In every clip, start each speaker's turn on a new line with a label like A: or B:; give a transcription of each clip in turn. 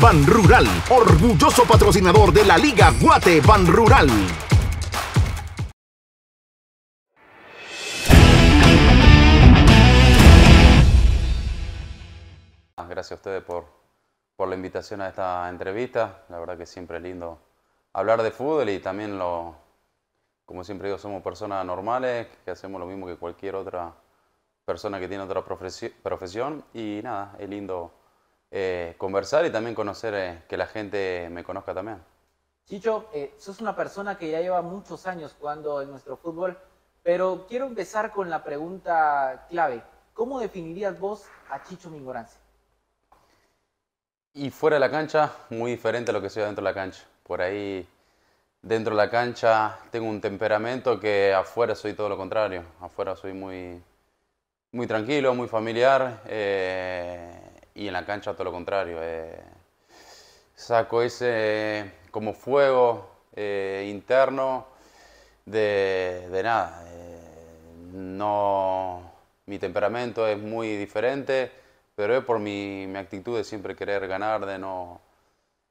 A: Ban Rural, orgulloso patrocinador de la Liga Guate Ban Rural.
B: Ah, gracias a ustedes por, por la invitación a esta entrevista. La verdad que siempre es lindo hablar de fútbol y también lo, como siempre digo, somos personas normales, que hacemos lo mismo que cualquier otra persona que tiene otra profesión y nada, es lindo eh, conversar y también conocer, eh, que la gente me conozca también.
A: Chicho, eh, sos una persona que ya lleva muchos años jugando en nuestro fútbol, pero quiero empezar con la pregunta clave. ¿Cómo definirías vos a Chicho Mingorancia?
B: Y fuera de la cancha, muy diferente a lo que soy dentro de la cancha. Por ahí, dentro de la cancha, tengo un temperamento que afuera soy todo lo contrario. Afuera soy muy, muy tranquilo, muy familiar. Eh, y en la cancha todo lo contrario. Eh, saco ese como fuego eh, interno de, de nada. Eh, no, mi temperamento es muy diferente, pero es por mi, mi actitud de siempre querer ganar, de no,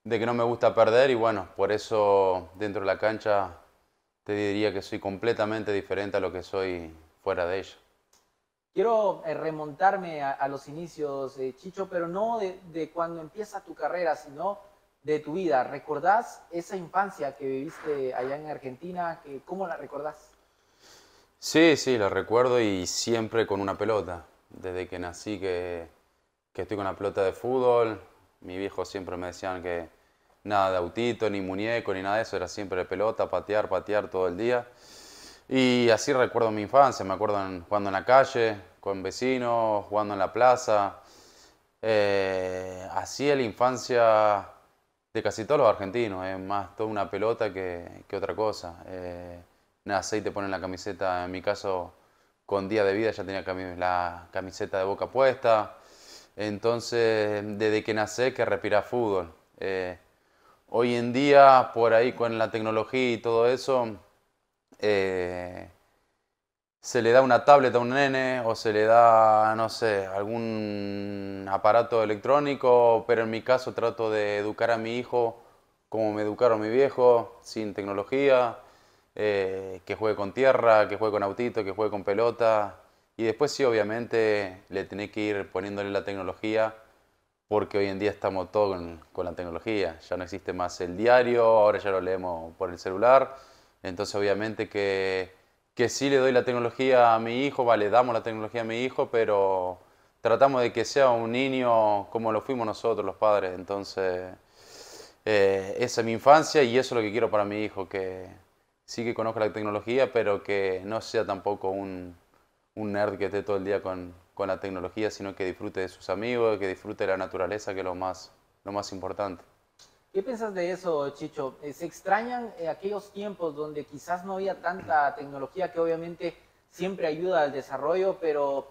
B: de que no me gusta perder y bueno, por eso dentro de la cancha te diría que soy completamente diferente a lo que soy fuera de ella.
A: Quiero eh, remontarme a, los inicios, eh, Chicho, pero no de, cuando empieza tu carrera, sino de tu vida. ¿Recordás esa infancia que viviste allá en Argentina? ¿Cómo la recordás?
B: Sí, sí, la recuerdo y siempre con una pelota. Desde que nací que, estoy con una pelota de fútbol. Mi viejo siempre me decían que nada de autito, ni muñeco, ni nada de eso. Era siempre pelota, patear, patear todo el día. Y así recuerdo mi infancia, me acuerdo jugando en la calle, con vecinos, jugando en la plaza. Eh, así es la infancia de casi todos los argentinos, es eh, más toda una pelota que, otra cosa. Eh, y te ponen la camiseta, en mi caso, con día de vida ya tenía la camiseta de boca puesta. Entonces, desde que nací que respira fútbol. Eh, hoy en día, por ahí con la tecnología y todo eso, eh, se le da una tableta a un nene o se le da, no sé, algún aparato electrónico, pero en mi caso trato de educar a mi hijo como me educaron mi viejo, sin tecnología, eh, que juegue con tierra, que juegue con autito, que juegue con pelota. Y después sí, obviamente, le tenés que ir poniéndole la tecnología, porque hoy en día estamos todos con la tecnología. Ya no existe más el diario, ahora ya lo leemos por el celular entonces, obviamente que, que sí le doy la tecnología a mi hijo, vale, damos la tecnología a mi hijo, pero tratamos de que sea un niño como lo fuimos nosotros los padres. Entonces, eh, esa es mi infancia y eso es lo que quiero para mi hijo, que sí que conozca la tecnología, pero que no sea tampoco un, nerd que esté todo el día con, la tecnología, sino que disfrute de sus amigos, que disfrute de la naturaleza, que es lo más, lo más importante.
A: ¿Qué piensas de eso, Chicho? Eh, ¿Se extrañan eh, aquellos tiempos donde quizás no había tanta tecnología que obviamente siempre ayuda al desarrollo, pero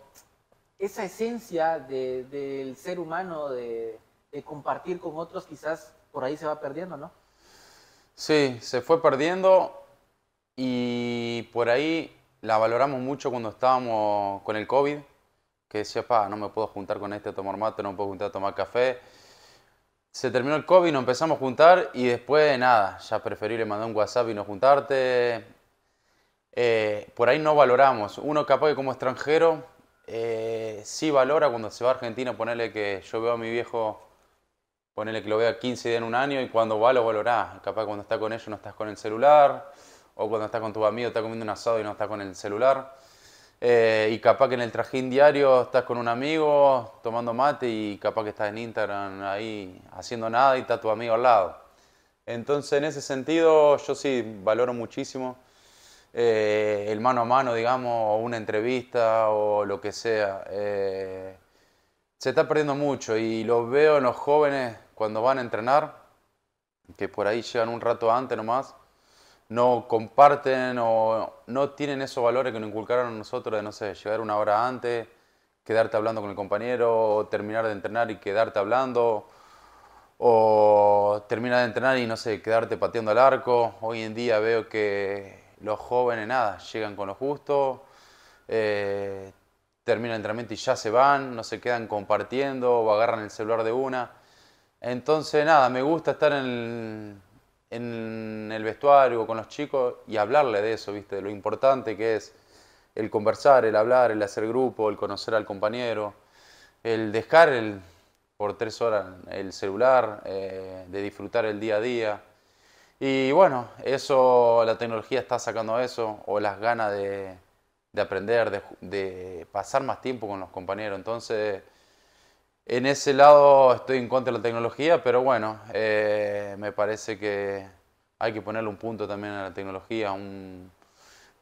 A: esa esencia del ser humano, de, compartir con otros, quizás por ahí se va perdiendo, ¿no?
B: Sí, se fue perdiendo y por ahí la valoramos mucho cuando estábamos con el COVID, que decía, pa, no me puedo juntar con este a tomar mate, no me puedo juntar a tomar café se terminó el COVID, nos empezamos a juntar y después nada, ya preferí mandar un WhatsApp y no juntarte. Eh, por ahí no valoramos. Uno capaz que como extranjero eh, sí valora cuando se va a Argentina, ponerle que yo veo a mi viejo, ponerle que lo vea 15 días en un año y cuando va lo valora. Capaz cuando está con ellos no estás con el celular o cuando estás con tu amigo está comiendo un asado y no estás con el celular. Eh, y capaz que en el trajín diario estás con un amigo tomando mate y capaz que estás en Instagram ahí haciendo nada y está tu amigo al lado. Entonces en ese sentido yo sí valoro muchísimo eh, el mano a mano, digamos, o una entrevista o lo que sea. Eh, se está perdiendo mucho y lo veo en los jóvenes cuando van a entrenar, que por ahí llegan un rato antes nomás no comparten o no tienen esos valores que nos inculcaron nosotros de, no sé, llegar una hora antes, quedarte hablando con el compañero, o terminar de entrenar y quedarte hablando, o terminar de entrenar y, no sé, quedarte pateando al arco. Hoy en día veo que los jóvenes, nada, llegan con lo justo, eh, terminan el entrenamiento y ya se van, no se quedan compartiendo o agarran el celular de una. Entonces, nada, me gusta estar en... El, en el vestuario con los chicos y hablarle de eso, ¿viste? De lo importante que es el conversar, el hablar, el hacer grupo, el conocer al compañero, el dejar el, por tres horas el celular, eh, de disfrutar el día a día. Y bueno, eso, la tecnología está sacando eso, o las ganas de, aprender, de, de pasar más tiempo con los compañeros. Entonces, en ese lado estoy en contra de la tecnología, pero bueno, eh, me parece que hay que ponerle un punto también a la tecnología, un,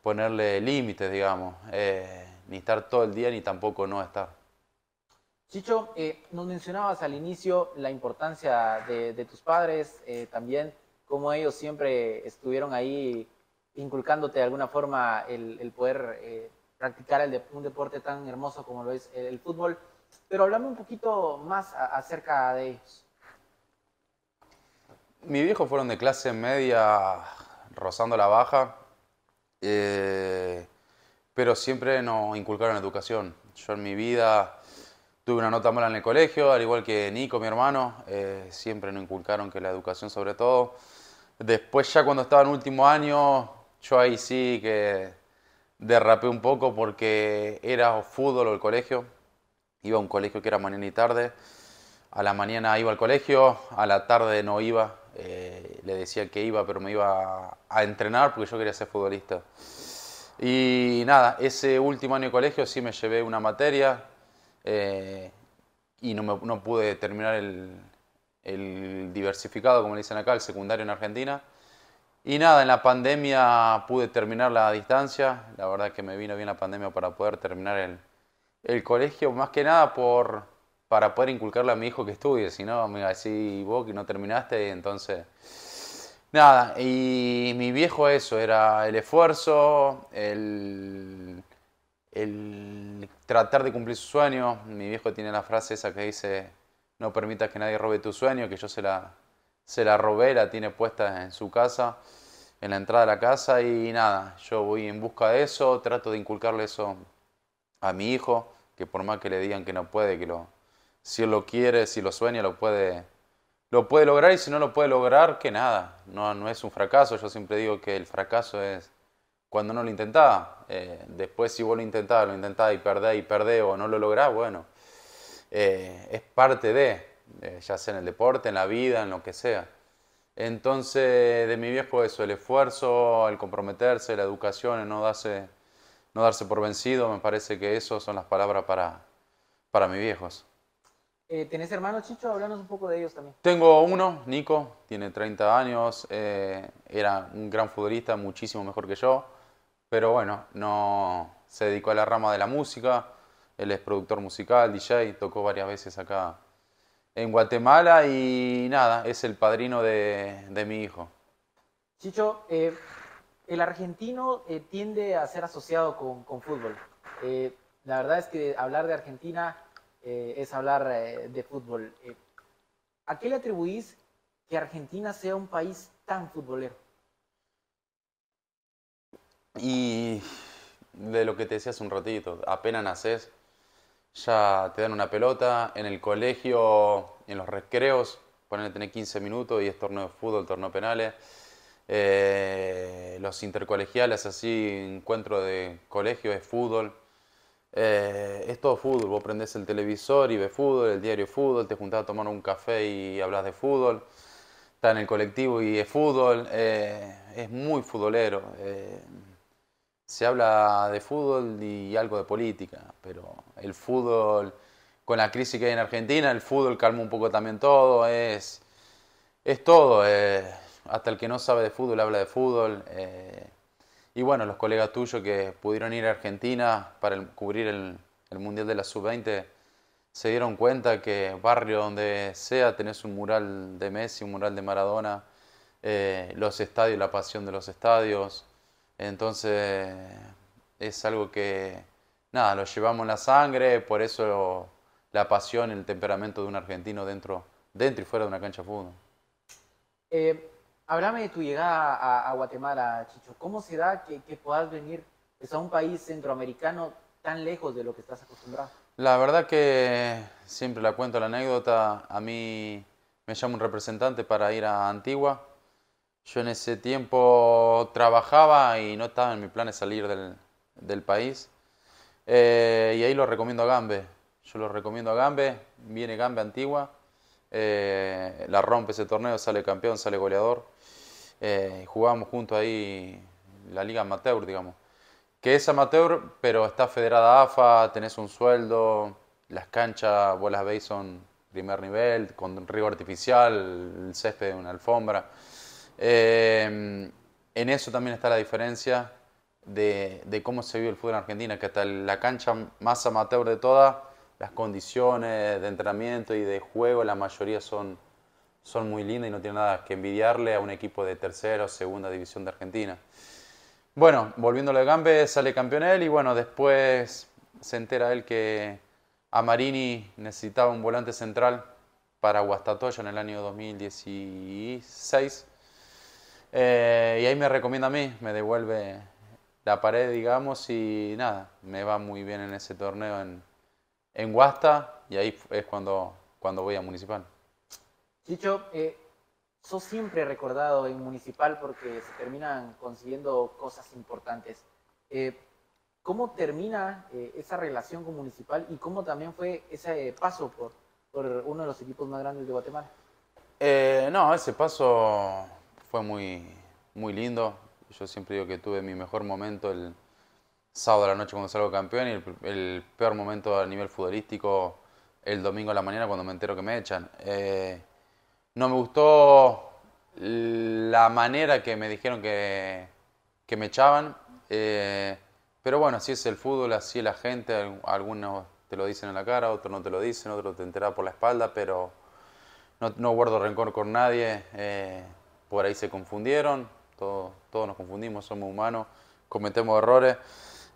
B: ponerle límites, digamos, eh, ni estar todo el día ni tampoco no estar.
A: Chicho, eh, nos mencionabas al inicio la importancia de, tus padres, también cómo ellos siempre estuvieron ahí inculcándote de alguna forma el, poder practicar un deporte tan hermoso como lo es el fútbol. Pero hablame un poquito más acerca de ellos.
B: Mis viejos fueron de clase media rozando la baja, eh, pero siempre nos inculcaron educación. Yo en mi vida tuve una nota mala en el colegio, al igual que Nico, mi hermano, eh, siempre nos inculcaron que la educación sobre todo. Después ya cuando estaba en último año, yo ahí sí que derrapé un poco porque era fútbol o el colegio, Iba a un colegio que era mañana y tarde. A la mañana iba al colegio, a la tarde no iba. Eh, le decía que iba, pero me iba a entrenar porque yo quería ser futbolista. Y nada, ese último año de colegio sí me llevé una materia eh, y no, me, pude terminar el, el diversificado, como le dicen acá, el secundario en Argentina. Y nada, en la pandemia pude terminar la distancia. La verdad que me vino bien la pandemia para poder terminar el, el colegio más que nada por, para poder inculcarle a mi hijo que estudie, si no me así vos que no terminaste, entonces... Nada, y mi viejo eso, era el esfuerzo, el, tratar de cumplir su sueño Mi viejo tiene la frase esa que dice, no permitas que nadie robe tu sueño, que yo se la, se la robé, la tiene puesta en su casa, en la entrada de la casa y nada, yo voy en busca de eso, trato de inculcarle eso a mi hijo, que por más que le digan que no puede, que lo, si lo quiere, si lo sueña, lo puede, lo puede lograr y si no lo puede lograr, que nada, no, no es un fracaso. Yo siempre digo que el fracaso es cuando no lo intentaba eh, después si vos lo intentás, lo intentás y perdés y perdés o no lo lográs, bueno, eh, es parte de, eh, ya sea en el deporte, en la vida, en lo que sea. Entonces, de mi viejo eso, el esfuerzo, el comprometerse, la educación, el no darse no darse por vencido, me parece que eso son las palabras para, para mis viejos.
A: Eh, ¿Tenés hermanos, Chicho? Hablanos un poco de ellos también.
B: Tengo uno, Nico, tiene 30 años, eh, era un gran futbolista, muchísimo mejor que yo, pero bueno, no se dedicó a la rama de la música, él es productor musical, DJ, tocó varias veces acá en Guatemala y nada, es el padrino de, mi hijo.
A: Chicho, eh, el argentino eh, tiende a ser asociado con, fútbol. Eh, la verdad es que hablar de Argentina eh, es hablar de fútbol. ¿A qué le atribuís que Argentina sea un país tan futbolero?
B: Y de lo que te decía hace un ratito, apenas naces, ya te dan una pelota, en el colegio, en los recreos, ponen tener 15 minutos y es torneo de fútbol, torneo penales eh, los intercolegiales, así, encuentro de colegio, es fútbol. Eh, es todo fútbol, vos prendés el televisor y ves fútbol, el diario fútbol, te juntás a tomar un café y hablas de fútbol, está en el colectivo y es fútbol, eh, es muy futbolero. se habla de fútbol y algo de política, pero el fútbol, con la crisis que hay en Argentina, el fútbol calma un poco también todo, es, es todo hasta el que no sabe de fútbol habla de fútbol. Eh, y bueno, los colegas tuyos que pudieron ir a Argentina para cubrir el, Mundial de la Sub-20 se dieron cuenta que barrio donde sea tenés un mural de Messi, un mural de Maradona, eh, los estadios, la pasión de los estadios. Entonces es algo que, nada, lo llevamos en la sangre, por eso la pasión, el temperamento de un argentino dentro, dentro y fuera de una cancha de fútbol.
A: Eh, Háblame de tu llegada a, Guatemala, Chicho. ¿Cómo se da que, puedas venir pues, a un país centroamericano tan lejos de lo que estás acostumbrado?
B: La verdad que siempre la cuento la anécdota. A mí me llama un representante para ir a Antigua. Yo en ese tiempo trabajaba y no estaba en mi plan de salir del, país. Eh, y ahí lo recomiendo a Gambe. Yo lo recomiendo a Gambe. Viene Gambe Antigua. Eh, la rompe ese torneo, sale campeón, sale goleador eh, jugábamos juntos ahí la liga amateur, digamos. Que es amateur, pero está federada AFA, tenés un sueldo, las canchas, bolas veis son primer nivel, con río artificial, el césped, de una alfombra. Eh, en eso también está la diferencia de, de, cómo se vive el fútbol en Argentina, que hasta la cancha más amateur de todas, las condiciones de entrenamiento y de juego, la mayoría son son muy lindas y no tiene nada que envidiarle a un equipo de tercera o segunda división de Argentina. Bueno, volviendo a Gambe, sale campeón él y bueno, después se entera él que a Marini necesitaba un volante central para Guastatoya en el año 2016. Eh, y ahí me recomienda a mí, me devuelve la pared, digamos, y nada, me va muy bien en ese torneo en, en Guasta y ahí es cuando, cuando voy a Municipal.
A: Dicho, eh, sos siempre recordado en Municipal porque se terminan consiguiendo cosas importantes. Eh, ¿Cómo termina eh, esa relación con Municipal y cómo también fue ese paso por, por uno de los equipos más grandes de Guatemala?
B: Eh, no, ese paso fue muy, muy lindo. Yo siempre digo que tuve mi mejor momento el sábado de la noche cuando salgo campeón y el, peor momento a nivel futbolístico el domingo a la mañana cuando me entero que me echan. No me gustó la manera que me dijeron que, me echaban. Eh, pero bueno, así es el fútbol, así es la gente. Algunos te lo dicen en la cara, otros no te lo dicen, otros te enteran por la espalda, pero no, guardo rencor con nadie. Eh, por ahí se confundieron, todos, nos confundimos, somos humanos, cometemos errores.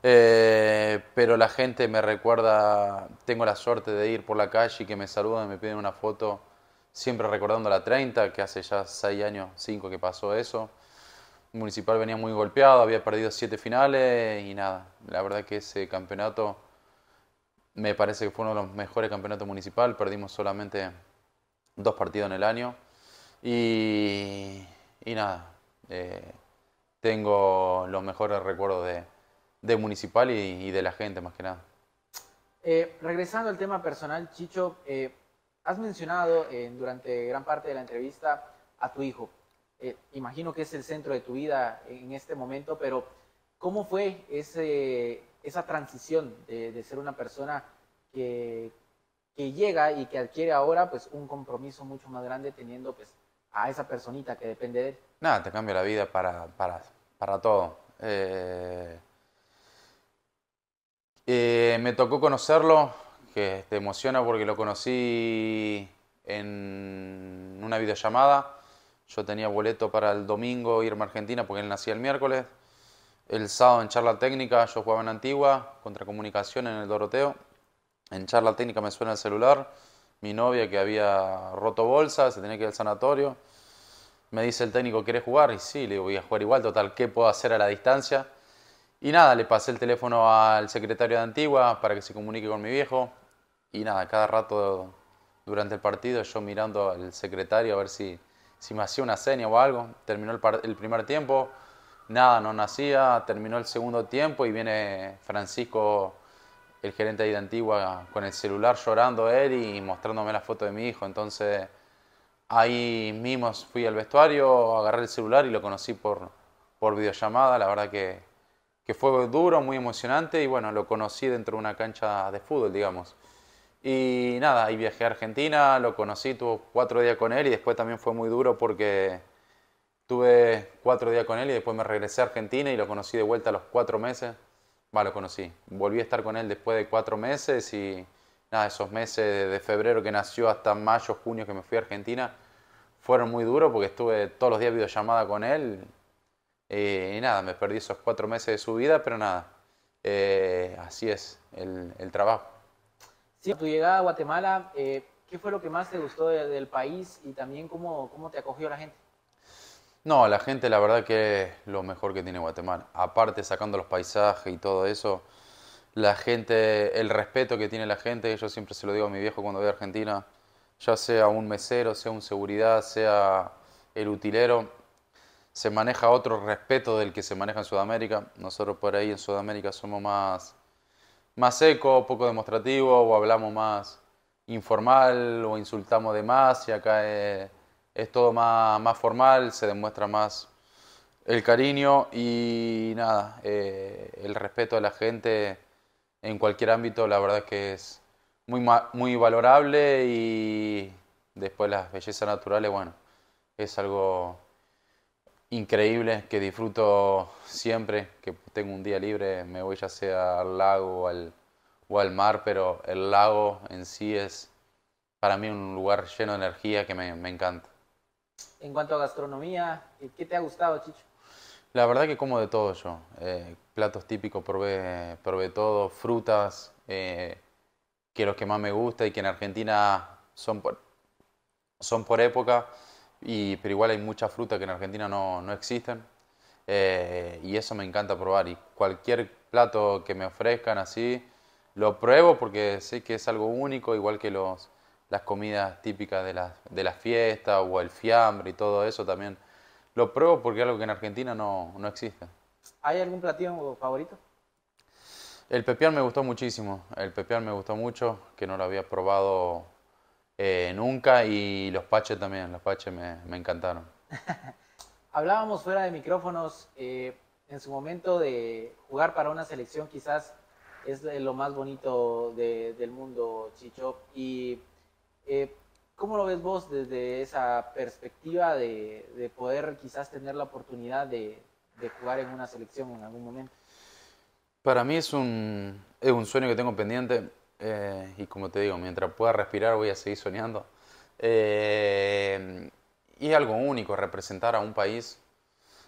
B: Eh, pero la gente me recuerda, tengo la suerte de ir por la calle y que me saludan, me piden una foto siempre recordando la 30, que hace ya 6 años, 5 que pasó eso. Municipal venía muy golpeado, había perdido 7 finales y nada. La verdad que ese campeonato me parece que fue uno de los mejores campeonatos municipal. Perdimos solamente dos partidos en el año. Y, y nada, eh, tengo los mejores recuerdos de, de Municipal y, de la gente más que nada.
A: Eh, regresando al tema personal, Chicho, eh, Has mencionado durante gran parte de la entrevista a tu hijo. Eh, imagino que es el centro de tu vida en este momento, pero ¿cómo fue ese, esa transición de, ser una persona que, llega y que adquiere ahora pues, un compromiso mucho más grande teniendo pues, a esa personita que depende de él?
B: Nada, te cambia la vida para, para, para todo. Eh, eh, me tocó conocerlo que te emociona porque lo conocí en una videollamada. Yo tenía boleto para el domingo irme a Argentina porque él nacía el miércoles. El sábado en charla técnica yo jugaba en Antigua contra Comunicación en el Doroteo. En charla técnica me suena el celular. Mi novia que había roto bolsa, se tenía que ir al sanatorio. Me dice el técnico, ¿querés jugar? Y sí, le voy a jugar igual, total, ¿qué puedo hacer a la distancia? Y nada, le pasé el teléfono al secretario de Antigua para que se comunique con mi viejo. Y nada, cada rato durante el partido yo mirando al secretario a ver si, si me hacía una seña o algo. Terminó el, el primer tiempo, nada, no nacía. Terminó el segundo tiempo y viene Francisco, el gerente de Antigua, con el celular llorando él y mostrándome la foto de mi hijo. Entonces ahí mismo fui al vestuario, agarré el celular y lo conocí por, por videollamada. La verdad que, que fue duro, muy emocionante y bueno, lo conocí dentro de una cancha de fútbol, digamos. Y nada, ahí viajé a Argentina, lo conocí, tuve cuatro días con él y después también fue muy duro porque tuve cuatro días con él y después me regresé a Argentina y lo conocí de vuelta a los cuatro meses. Va, lo conocí. Volví a estar con él después de cuatro meses y nada, esos meses de febrero que nació hasta mayo, junio que me fui a Argentina fueron muy duros porque estuve todos los días videollamada con él y, nada, me perdí esos cuatro meses de su vida, pero nada, eh, así es el trabajo.
A: Sí, tu llegada a Guatemala, eh, ¿qué fue lo que más te gustó del país y también cómo, cómo te acogió la gente?
B: No, la gente la verdad que es lo mejor que tiene Guatemala. Aparte, sacando los paisajes y todo eso, la gente, el respeto que tiene la gente, yo siempre se lo digo a mi viejo cuando voy a Argentina, ya sea un mesero, sea un seguridad, sea el utilero, se maneja otro respeto del que se maneja en Sudamérica. Nosotros por ahí en Sudamérica somos más más seco, poco demostrativo, o hablamos más informal, o insultamos de más, y acá eh, es, todo más, formal, se demuestra más el cariño y nada, eh, el respeto de la gente en cualquier ámbito, la verdad que es muy, muy valorable y después las bellezas naturales, bueno, es algo increíble que disfruto siempre, que tengo un día libre, me voy ya sea al lago o al, mar, pero el lago en sí es para mí un lugar lleno de energía que me, encanta.
A: En cuanto a gastronomía, ¿qué te ha gustado, Chicho?
B: La verdad que como de todo yo. Eh, platos típicos probé, probé todo, frutas, eh, que los que más me gusta y que en Argentina son son por época pero igual hay mucha fruta que en Argentina no, no existen. Eh, y eso me encanta probar. Y cualquier plato que me ofrezcan así, lo pruebo porque sé que es algo único, igual que los, las comidas típicas de de la fiesta o el fiambre y todo eso también. Lo pruebo porque es algo que en Argentina no, no existe.
A: ¿Hay algún platillo favorito?
B: El pepián me gustó muchísimo. El pepián me gustó mucho, que no lo había probado eh, nunca y los Paches también, los Paches me, encantaron.
A: Hablábamos fuera de micrófonos eh, en su momento de jugar para una selección quizás es lo más bonito del mundo, Chicho. Y eh, ¿cómo lo ves vos desde esa perspectiva de, poder quizás tener la oportunidad de, jugar en una selección en algún momento?
B: Para mí es un, es un sueño que tengo pendiente eh, y como te digo, mientras pueda respirar voy a seguir soñando. Eh, y algo único, representar a un país.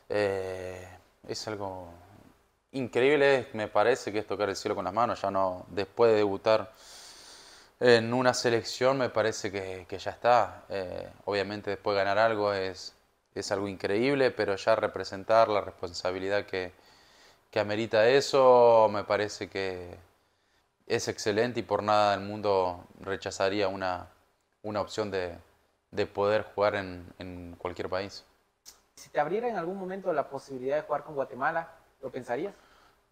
B: Eh, es algo increíble, me parece que es tocar el cielo con las manos. Ya no, después de debutar en una selección, me parece que, ya está. obviamente después ganar algo es, es algo increíble, pero ya representar la responsabilidad que, que amerita eso, me parece que es excelente y por nada del mundo rechazaría una, una opción de, de, poder jugar en, en cualquier país.
A: Si te abriera en algún momento la posibilidad de jugar con Guatemala, ¿lo pensarías?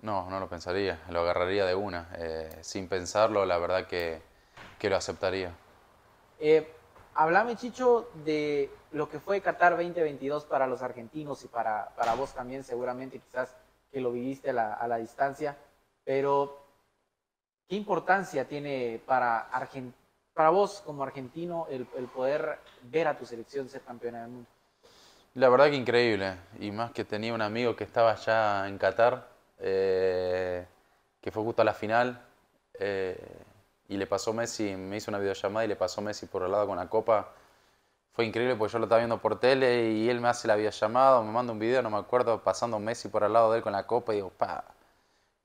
B: No, no lo pensaría, lo agarraría de una. Eh, sin pensarlo, la verdad que, que lo aceptaría.
A: Eh, hablame, Chicho, de lo que fue Qatar 2022 para los argentinos y para, para vos también, seguramente, quizás que lo viviste a la, a la distancia, pero ¿Qué importancia tiene para, para vos como argentino el, poder ver a tu selección ser campeona del mundo?
B: La verdad que increíble, y más que tenía un amigo que estaba allá en Qatar, eh, que fue justo a la final, eh, y le pasó Messi, me hizo una videollamada y le pasó Messi por el lado con la copa. Fue increíble porque yo lo estaba viendo por tele y él me hace la videollamada, me manda un video, no me acuerdo, pasando Messi por al lado de él con la copa y digo, pa,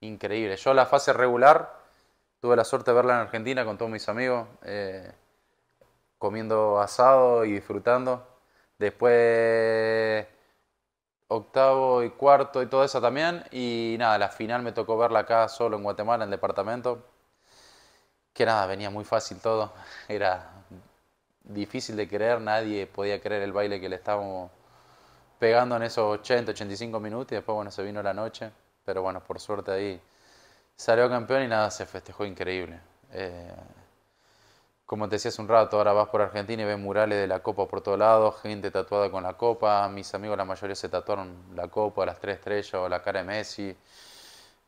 B: increíble. Yo la fase regular Tuve la suerte de verla en Argentina con todos mis amigos, eh, comiendo asado y disfrutando. Después octavo y cuarto y todo eso también. Y nada, la final me tocó verla acá solo en Guatemala, en el departamento. Que nada, venía muy fácil todo. Era difícil de creer, nadie podía creer el baile que le estábamos pegando en esos 80, 85 minutos. Y después, bueno, se vino la noche. Pero bueno, por suerte ahí salió campeón y nada, se festejó increíble. Eh, como te decía hace un rato, ahora vas por Argentina y ves murales de la copa por todos lados, gente tatuada con la copa, mis amigos la mayoría se tatuaron la copa, las tres estrellas o la cara de Messi.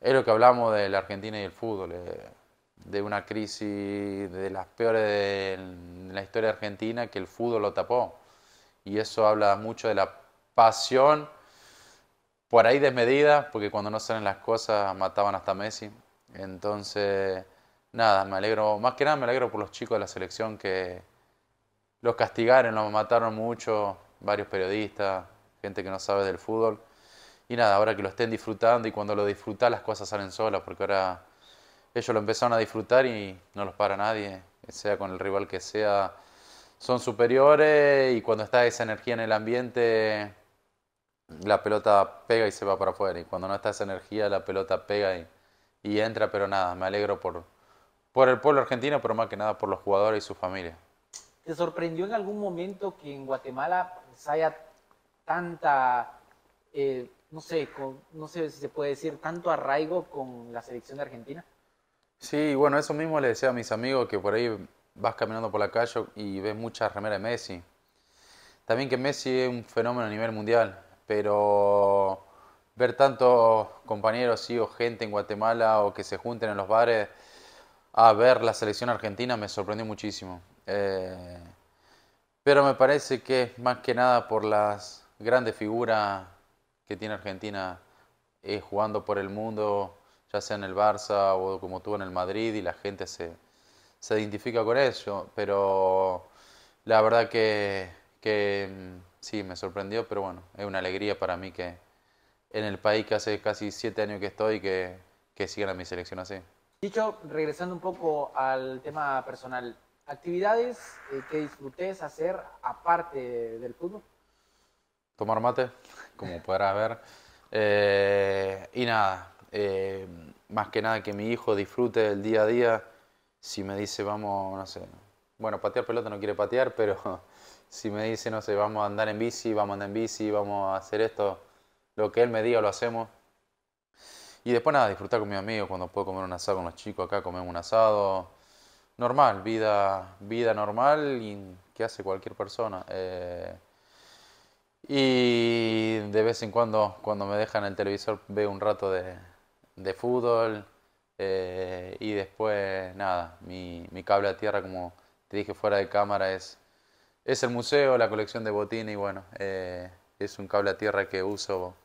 B: Es lo que hablamos de la Argentina y el fútbol, eh, de una crisis de las peores de la historia argentina que el fútbol lo tapó. Y eso habla mucho de la pasión por ahí desmedida, porque cuando no salen las cosas mataban hasta Messi. Entonces, nada, me alegro, más que nada me alegro por los chicos de la selección que los castigaron, los mataron mucho, varios periodistas, gente que no sabe del fútbol. Y nada, ahora que lo estén disfrutando y cuando lo disfrutan las cosas salen solas, porque ahora ellos lo empezaron a disfrutar y no los para nadie, sea con el rival que sea, son superiores y cuando está esa energía en el ambiente la pelota pega y se va para afuera. Y cuando no está esa energía, la pelota pega y, entra. Pero nada, me alegro por, por el pueblo argentino, pero más que nada por los jugadores y su familia.
A: ¿Te sorprendió en algún momento que en Guatemala pues, haya tanta, eh, no sé, no sé si se puede decir, tanto arraigo con la selección de Argentina?
B: Sí, bueno, eso mismo le decía a mis amigos que por ahí vas caminando por la calle y ves muchas remeras de Messi. También que Messi es un fenómeno a nivel mundial pero ver tantos compañeros sí, o gente en Guatemala o que se junten en los bares a ver la selección argentina me sorprendió muchísimo. Eh, pero me parece que es más que nada por las grandes figuras que tiene Argentina eh, jugando por el mundo, ya sea en el Barça o como tuvo en el Madrid y la gente se, se identifica con eso. Pero la verdad que mm, sí, me sorprendió, pero bueno, es una alegría para mí que en el país que hace casi siete años que estoy, que, sigan a mi selección así.
A: Dicho, regresando un poco al tema personal, ¿actividades eh, que disfrutes hacer aparte del fútbol?
B: Tomar mate, como podrás ver. Eh, y nada, eh, más que nada que mi hijo disfrute el día a día. Si me dice, vamos, no sé, bueno, patear pelota no quiere patear, pero si me dice, no sé, vamos a andar en bici, vamos a andar en bici, vamos a hacer esto, lo que él me diga lo hacemos. Y después nada, disfrutar con mis amigos, cuando puedo comer un asado con los chicos acá, Comer un asado. Normal, vida, vida normal y que hace cualquier persona. Eh, y de vez en cuando, cuando me dejan el televisor, veo un rato de, de fútbol. Eh, y después, nada, mi, mi cable a tierra, como te dije fuera de cámara, es es el museo, la colección de botines y bueno, eh, es un cable a tierra que uso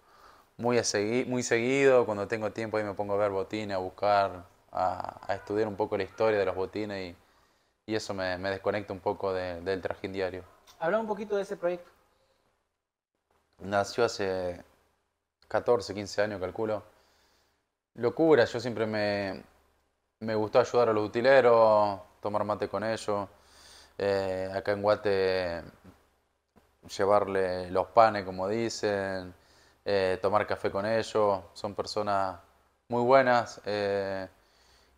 B: muy, muy seguido. Cuando tengo tiempo ahí me pongo a ver botines, a buscar, a, estudiar un poco la historia de los botines y, eso me, desconecta un poco del trajín diario.
A: Habla un poquito de ese proyecto.
B: Nació hace 14, 15 años, calculo. Locura, yo siempre me, me gustó ayudar a los utileros, tomar mate con ellos. Eh, acá en Guate llevarle los panes, como dicen, eh, tomar café con ellos, son personas muy buenas, eh,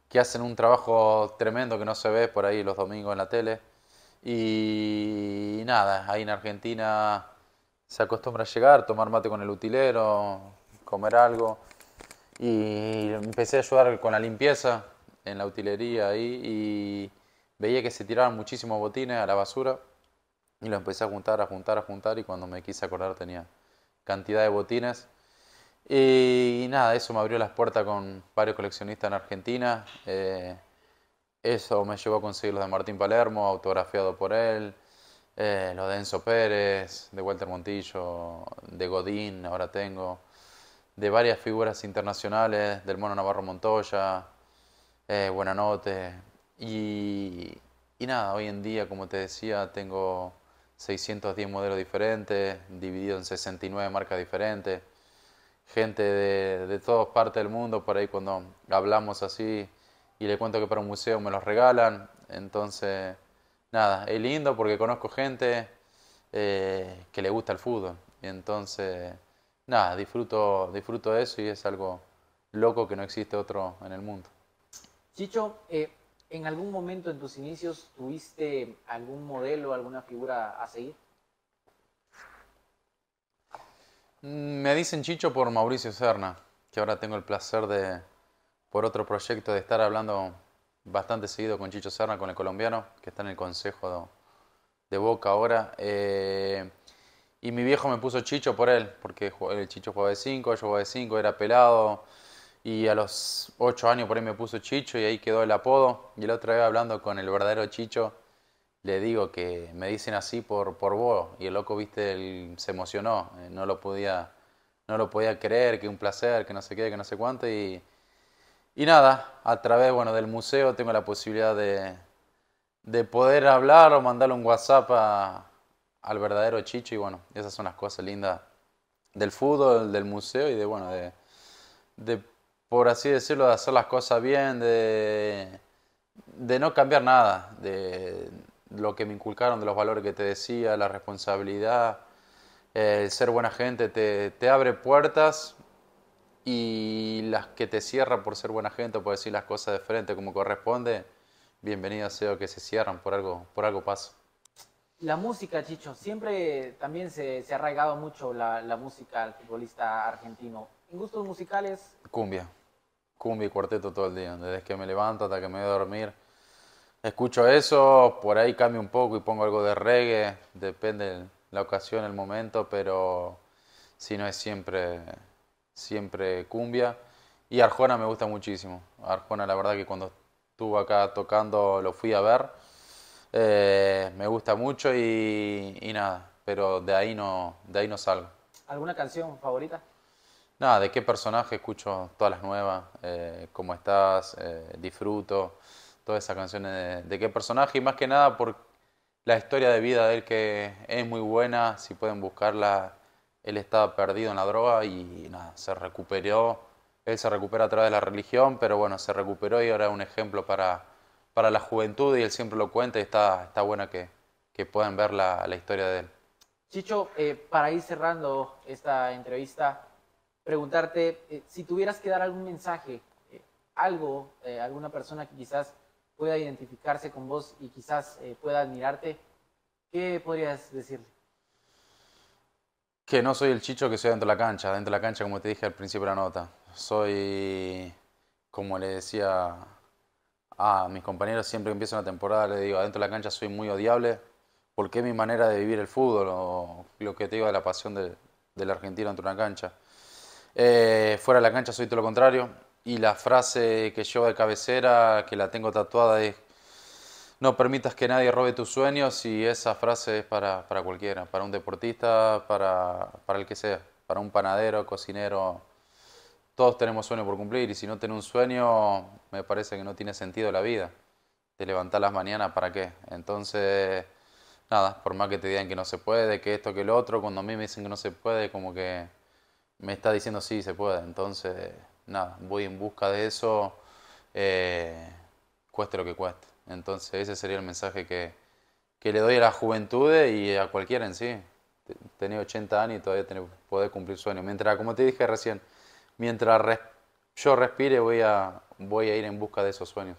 B: que hacen un trabajo tremendo que no se ve por ahí los domingos en la tele. Y, y nada, ahí en Argentina se acostumbra a llegar, tomar mate con el utilero, comer algo. Y empecé a ayudar con la limpieza en la utilería ahí y Veía que se tiraban muchísimos botines a la basura y los empecé a juntar, a juntar, a juntar y cuando me quise acordar tenía cantidad de botines. Y, nada, eso me abrió las puertas con varios coleccionistas en Argentina. Eh, eso me llevó a conseguir los de Martín Palermo, autografiado por él, eh, los de Enzo Pérez, de Walter Montillo, de Godín, ahora tengo, de varias figuras internacionales, del Mono Navarro Montoya, eh, Buenanote, y, y nada, hoy en día, como te decía, tengo 610 modelos diferentes, divididos en 69 marcas diferentes. Gente de, de todas partes del mundo, por ahí cuando hablamos así y le cuento que para un museo me los regalan. Entonces, nada, es lindo porque conozco gente eh, que le gusta el fútbol. Entonces, nada, disfruto, disfruto eso y es algo loco que no existe otro en el mundo.
A: Chicho, eh, ¿En algún momento en tus inicios tuviste algún modelo, alguna figura a seguir?
B: Mm, me dicen Chicho por Mauricio Serna, que ahora tengo el placer de, por otro proyecto, de estar hablando bastante seguido con Chicho Serna, con el colombiano, que está en el Consejo de Boca ahora. Eh, y mi viejo me puso Chicho por él, porque el Chicho jugaba de 5, yo jugaba de 5, era pelado. Y a los ocho años por ahí me puso Chicho y ahí quedó el apodo. Y la otra vez hablando con el verdadero Chicho, le digo que me dicen así por, por vos. Y el loco, viste, se emocionó. Eh, no lo podía, no lo podía creer, que un placer, que no sé qué, que no sé cuánto. Y, nada, a través bueno, del museo tengo la posibilidad de, de poder hablar o mandarle un WhatsApp al verdadero Chicho. Y bueno, esas son las cosas lindas del fútbol, del museo y de, bueno, de por así decirlo, de hacer las cosas bien, de, de no cambiar nada, de lo que me inculcaron, de los valores que te decía, la responsabilidad, eh, ser buena gente, te, abre puertas y las que te cierran por ser buena gente, por decir las cosas de frente como corresponde, bienvenido sea que se cierran, por algo, por algo pasa.
A: La música, Chicho, siempre también se, ha arraigado mucho la, la música al futbolista argentino gustos musicales?
B: Cumbia. Cumbia y cuarteto todo el día. Desde que me levanto hasta que me voy a dormir. Escucho eso, por ahí cambio un poco y pongo algo de reggae. Depende la ocasión, el momento, pero si no es siempre, siempre cumbia. Y Arjona me gusta muchísimo. Arjona, la verdad que cuando estuvo acá tocando lo fui a ver. Eh, me gusta mucho y, y, nada, pero de ahí no, de ahí no salgo.
A: ¿Alguna canción favorita?
B: Nada, de qué personaje escucho todas las nuevas, eh, cómo estás, eh, disfruto, todas esas canciones de, qué personaje y más que nada por la historia de vida de él que es muy buena, si pueden buscarla, él estaba perdido en la droga y nada, se recuperó, él se recupera a través de la religión, pero bueno, se recuperó y ahora es un ejemplo para, para la juventud y él siempre lo cuenta y está, está buena que, que puedan ver la, historia de él.
A: Chicho, eh, para ir cerrando esta entrevista, preguntarte eh, si tuvieras que dar algún mensaje, eh, algo, eh, alguna persona que quizás pueda identificarse con vos y quizás pueda admirarte, ¿qué podrías decirle?
B: Que no soy el chicho que soy dentro de la cancha, dentro de la cancha como te dije al principio de la nota. Soy, como le decía a mis compañeros siempre que empieza una temporada, le digo, dentro de la cancha soy muy odiable, porque es mi manera de vivir el fútbol, lo que te digo de la pasión de, del argentino dentro de una cancha eh, fuera de la cancha soy todo lo contrario. Y la frase que llevo de cabecera, que la tengo tatuada, es no permitas que nadie robe tus sueños y esa frase es para, cualquiera, para un deportista, para, para, el que sea, para un panadero, cocinero. Todos tenemos sueños por cumplir y si no tenés un sueño, me parece que no tiene sentido la vida. Te levantás las mañanas, ¿para qué? Entonces, nada, por más que te digan que no se puede, que esto, que lo otro, cuando a mí me dicen que no se puede, como que me está diciendo sí, se puede. Entonces, nada, voy en busca de eso, eh, cueste lo que cueste. Entonces, ese sería el mensaje que, le doy a la juventud y a cualquiera en sí. tenía 80 años y todavía tener cumplir sueños. Mientras, como te dije recién, mientras yo respire, voy a, voy a ir en busca de esos sueños.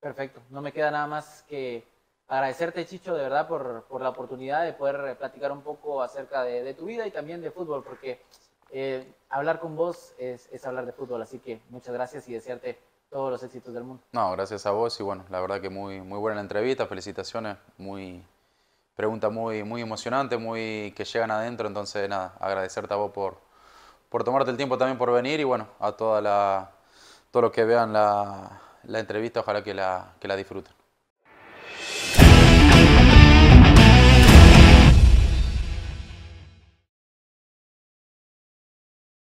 A: Perfecto, no me queda nada más que agradecerte, Chicho, de verdad, por, por, la oportunidad de poder eh, platicar un poco acerca de, tu vida y también de fútbol, porque eh, hablar con vos es, hablar de fútbol. Así que muchas gracias y desearte todos los éxitos del mundo.
B: No, gracias a vos y bueno, la verdad que muy, muy buena la entrevista, felicitaciones, muy pregunta muy, muy emocionante, muy que llegan adentro, entonces nada, agradecerte a vos por, por tomarte el tiempo también por venir y bueno, a toda la, todos los que vean la, la entrevista, ojalá que la, que la disfruten.